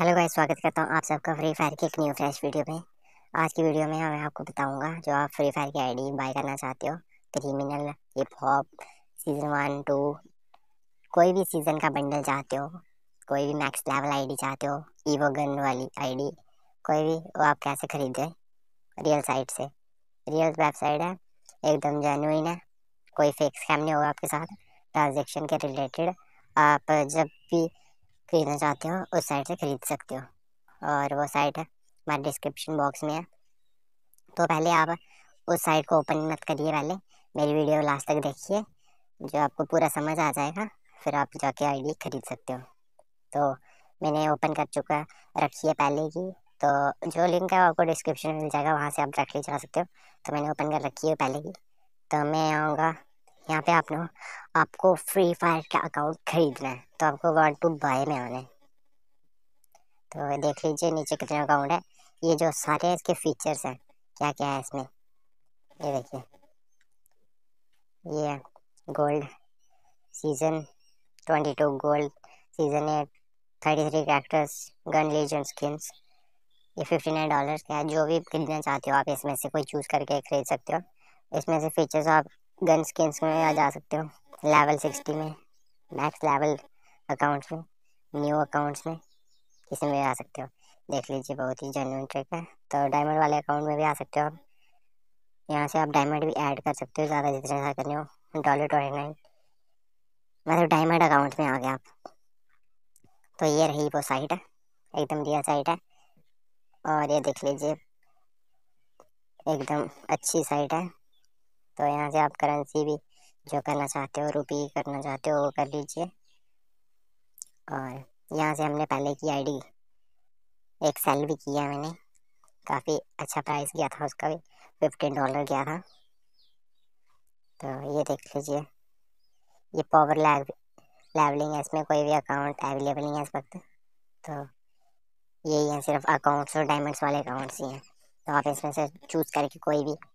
hello guys स्वागत करता हूँ आप सबका फ्री फायर की एक न्यू फ्रेश वीडियो में आज की वीडियो में मैं आपको बताऊंगा जो आप फ्री फायर की आईडी बाय करना चाहते हो criminal hip hop season one two कोई भी सीज़न का बंडल चाहते हो कोई भी मैक्स लेवल आईडी चाहते हो ईवो गन वाली आईडी कोई भी वो आप कैसे खरीदें रियल साइट से रियल वेबसाइट है एकदम जेनुइन है कोई फेक स्कैम नहीं होगा आपके साथ ट्रांजेक्शन के रिलेटेड आप जब भी खरीदना चाहते हो उस साइट से ख़रीद सकते हो और वो साइट हमारे डिस्क्रिप्शन बॉक्स में है तो पहले आप उस साइट को ओपन मत करिए पहले मेरी वीडियो लास्ट तक देखिए जो आपको पूरा समझ आ जाएगा फिर आप जाके आईडी ख़रीद सकते हो तो मैंने ओपन कर चुका रखी है पहले की तो जो लिंक है आपको डिस्क्रिप्शन में मिल जाएगा वहाँ से आप डायरेक्टली जा सकते हो तो मैंने ओपन कर रखी है पहले की तो मैं आऊँगा यहाँ पे आपने आपको फ्री फायर का अकाउंट खरीदना है तो आपको वन टू बाय में आना है तो देख लीजिए नीचे कितने अकाउंट है ये जो सारे इसके फीचर्स हैं क्या क्या है इसमें ये देखिए ये gold season twenty two gold season eight thirty three characters gun legion skins ये फिफ्टी नाइन डॉलर का है जो भी खरीदना चाहते हो आप इसमें से कोई चूज़ करके खरीद सकते हो इसमें से फीचर्स आप गन स्किन्स में आ जा सकते हो लेवल सिक्सटी में मैक्स लेवल अकाउंट्स में न्यू अकाउंट्स में किसी में भी आ सकते हो देख लीजिए बहुत ही जेनुअन ट्रिक है तो डायमंड वाले अकाउंट में भी आ सकते हो आप यहाँ से आप डायमंड भी ऐड कर सकते हो ज़्यादा जितने ज़्यादा करने हो डॉलर ट्वेंटी नाइन मतलब डायमंड अकाउंट में आ गए आप तो ये रही वो साइट है एकदम रियल साइट है और ये देख लीजिए एकदम अच्छी साइट है तो यहाँ से आप करेंसी भी जो करना चाहते हो रुपी करना चाहते हो वो कर लीजिए और यहाँ से हमने पहले की आईडी एक सेल भी किया मैंने काफ़ी अच्छा प्राइस गया था उसका भी फिफ्टीन डॉलर गया था तो ये देख लीजिए ये पावर लैब लेवलिंग है इसमें कोई भी अकाउंट अवेलेबल नहीं है इस वक्त तो यही है सिर्फ अकाउंट्स और डायमंड्स वाले अकाउंट्स ही हैं तो आप इसमें से चूज़ करके कोई भी